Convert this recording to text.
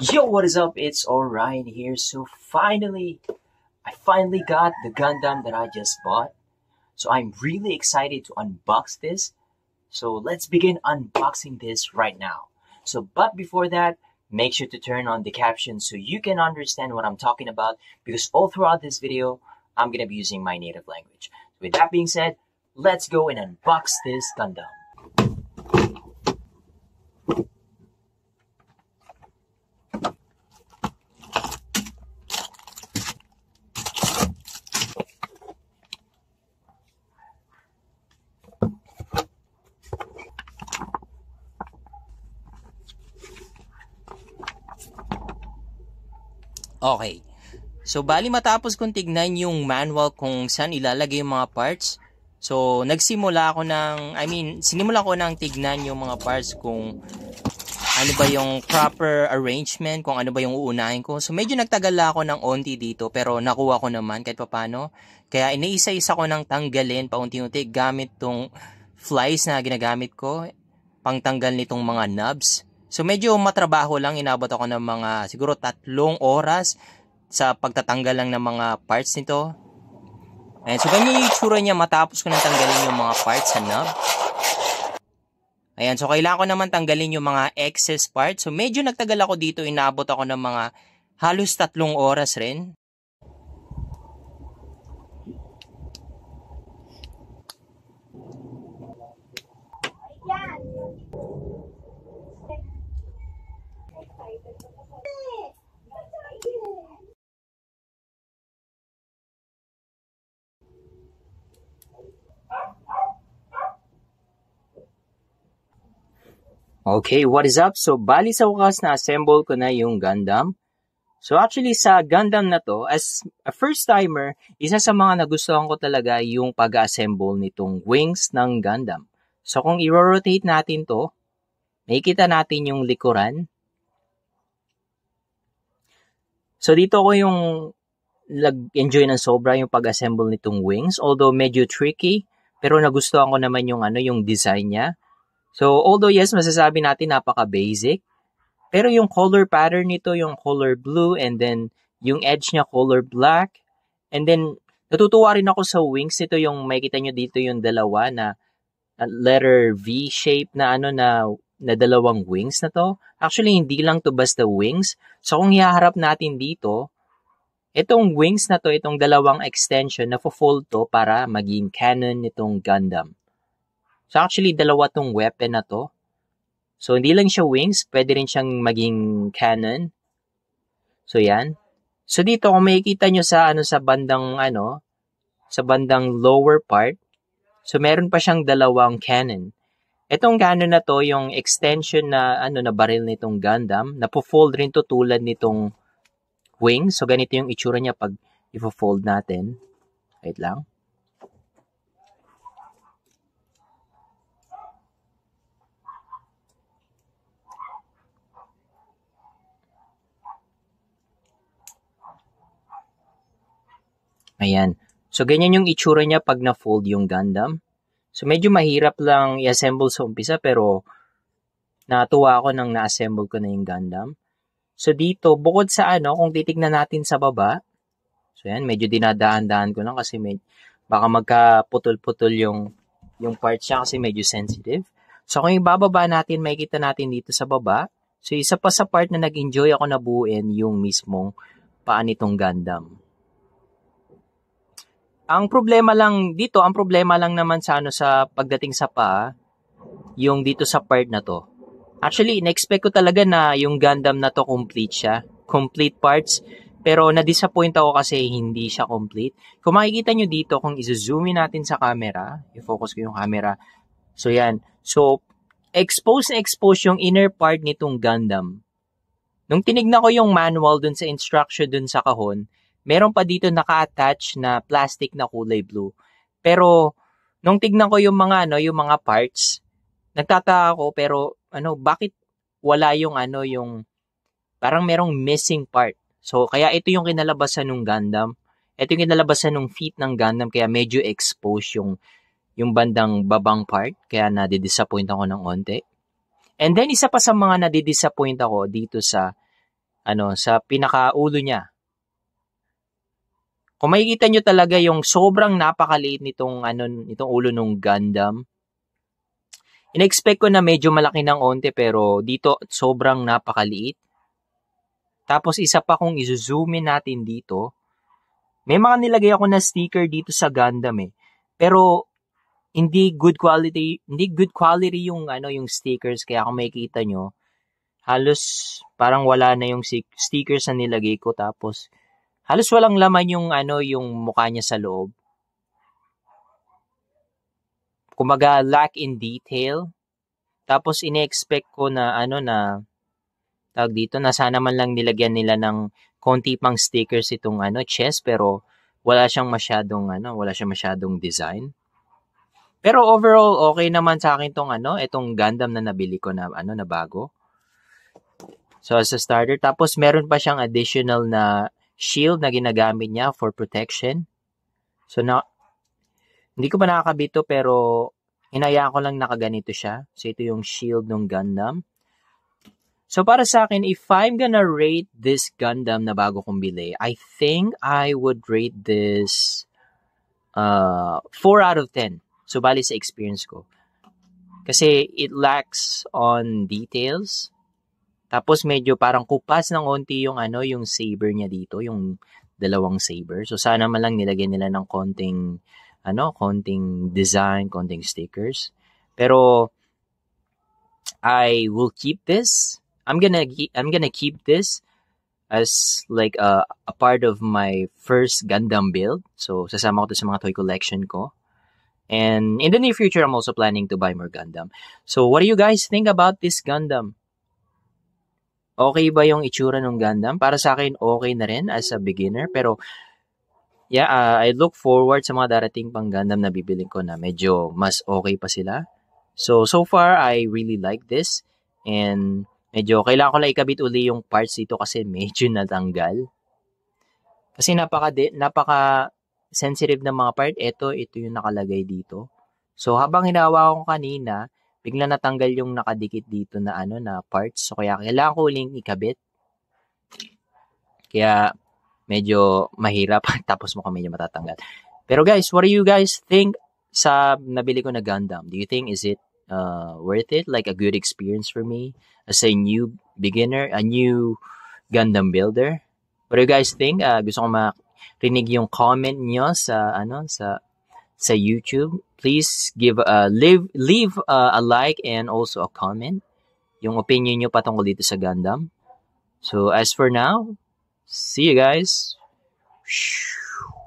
Yo, what is up? It's Orion here. So finally, I finally got the Gundam that I just bought. So I'm really excited to unbox this. So let's begin unboxing this right now. So, but before that, make sure to turn on the captions so you can understand what I'm talking about because all throughout this video, I'm going to be using my native language. With that being said, let's go and unbox this Gundam. Okay. So, bali matapos kong tignan yung manual kung saan ilalagay yung mga parts. So, nagsimula ako ng, I mean, sinimula ko ng tignan yung mga parts kung ano ba yung proper arrangement, kung ano ba yung uunahin ko. So, medyo nagtagal ako ng onti dito, pero nakuha ko naman kahit papano. Kaya, iniisa-isa ko ng tanggalin paunti-unti gamit tong flies na ginagamit ko, pangtanggal nitong mga knobs. So medyo matrabaho lang, inabot ako ng mga siguro tatlong oras sa pagtatanggal lang ng mga parts nito. Ayan, so ganyan yung itsura niya matapos ko nang tanggalin yung mga parts sa knob. Ayan, so kailangan ko naman tanggalin yung mga excess parts. So medyo nagtagal ako dito, inabot ako ng mga halos tatlong oras rin. Okay, what is up? So, bali sa wakas na assemble ko na yung Gundam. So, actually sa Gundam na to, as a first timer, isa sa mga nagustuhan ko talaga yung pag-assemble nitong wings ng Gundam. So, kung i-rotate natin to, makikita natin yung likuran. So, dito ko yung nag-enjoy ng sobra yung pag-assemble nitong wings. Although, medyo tricky, pero nagustuhan ko naman yung ano yung design niya. So, although yes, masasabi natin napaka-basic, pero yung color pattern nito, yung color blue, and then yung edge niya color black. And then, natutuwa rin ako sa wings nito, yung makita nyo dito yung dalawa na, na letter V shape na ano na na dalawang wings na to. Actually, hindi lang to basta wings. So, kung hiharap natin dito, itong wings na to, itong dalawang extension, na fold to para maging canon nitong Gundam. So actually, dalawa tong weapon na to. So hindi lang siya wings, pwede rin siyang maging cannon. So yan. So dito, kung makikita nyo sa, ano, sa bandang, ano, sa bandang lower part, so meron pa siyang dalawang cannon. Itong cannon na to, yung extension na, ano, na baril nitong Gundam, napo-fold rin to tulad nitong wing. So ganito yung itsura niya pag i-fold natin. Wait lang. Ayan. So, ganyan yung itsura niya pag na-fold yung Gundam. So, medyo mahirap lang i-assemble sa umpisa pero natuwa ako nang na-assemble ko na yung Gundam. So, dito, bukod sa ano, kung titignan natin sa baba, so yan, medyo dinadaan-daan ko lang kasi med- baka magkaputol-putol yung, yung parts niya kasi medyo sensitive. So, kung ibababa natin, makikita natin dito sa baba. So, isa pa sa part na nag-enjoy ako na buuin yung mismong paa nitong Gundam. Ang problema lang dito, ang problema lang naman sa ano sa pagdating sa pa, yung dito sa part na to. Actually, inexpect ko talaga na yung Gundam na to complete siya. Complete parts. Pero na-disappoint ako kasi hindi siya complete. Kung makikita nyo dito, kung i zoom natin sa camera, i-focus ko yung camera. So yan. So, expose na expose yung inner part nitong Gundam. Nung tinignan ko yung manual dun sa instruction dun sa kahon, meron pa dito naka-attach na plastic na kulay blue. Pero nung tignan ko yung mga ano, yung mga parts, nagtataka ako pero ano, bakit wala yung ano yung parang merong missing part. So kaya ito yung kinalabasan ng Gundam. Ito yung kinalabasan ng feet ng Gundam kaya medyo exposed yung yung bandang babang part kaya na-disappoint ako ng onte. And then isa pa sa mga na-disappoint ako dito sa ano sa pinakaulo niya kung makikita nyo talaga yung sobrang napakaliit nitong, ano, nitong ulo ng Gundam, Inexpect ko na medyo malaki ng onte pero dito sobrang napakaliit. Tapos isa pa kung izo-zoom in natin dito, may mga nilagay ako na sticker dito sa Gundam eh. Pero hindi good quality, hindi good quality yung ano yung stickers kaya kung makikita nyo, halos parang wala na yung stickers na nilagay ko tapos Halos walang laman yung ano yung mukha niya sa loob. Kumaga lack in detail. Tapos ini-expect ko na ano na tawag dito na sana man lang nilagyan nila ng konti pang stickers itong ano chest pero wala siyang masyadong ano, wala siyang masyadong design. Pero overall, okay naman sa akin tong ano, itong Gundam na nabili ko na ano na bago. So as a starter, tapos meron pa siyang additional na shield na ginagamit niya for protection. So, na, hindi ko pa nakakabito pero inaya ko lang nakaganito siya. So, ito yung shield ng Gundam. So, para sa akin, if I'm gonna rate this Gundam na bago kong bili, I think I would rate this uh, 4 out of 10. So, bali sa experience ko. Kasi it lacks on details tapos medyo parang kupas ng onti yung ano, yung saber niya dito, yung dalawang saber. So sana man lang nilagay nila ng konting ano, konting design, konting stickers. Pero I will keep this. I'm gonna I'm gonna keep this as like a, a part of my first Gundam build. So sasama ko to sa mga toy collection ko. And in the near future, I'm also planning to buy more Gundam. So what do you guys think about this Gundam? okay ba yung itsura ng Gundam? Para sa akin, okay na rin as a beginner. Pero, yeah, uh, I look forward sa mga darating pang Gundam na bibiling ko na medyo mas okay pa sila. So, so far, I really like this. And, medyo, kailangan ko lang ikabit uli yung parts dito kasi medyo natanggal. Kasi napaka, de, napaka sensitive ng mga part. Ito, ito yung nakalagay dito. So, habang hinawa ko kanina, bigla natanggal yung nakadikit dito na ano na parts. So kaya kailangan ko uling ikabit. Kaya medyo mahirap tapos mo medyo matatanggal. Pero guys, what do you guys think sa nabili ko na Gundam? Do you think is it uh, worth it? Like a good experience for me as a new beginner, a new Gundam builder? What do you guys think? Uh, gusto ko marinig yung comment nyo sa ano sa sa YouTube, please give a uh, leave leave uh, a like and also a comment yung opinion nyo patungkol dito sa Gundam. So as for now, see you guys. Shoo.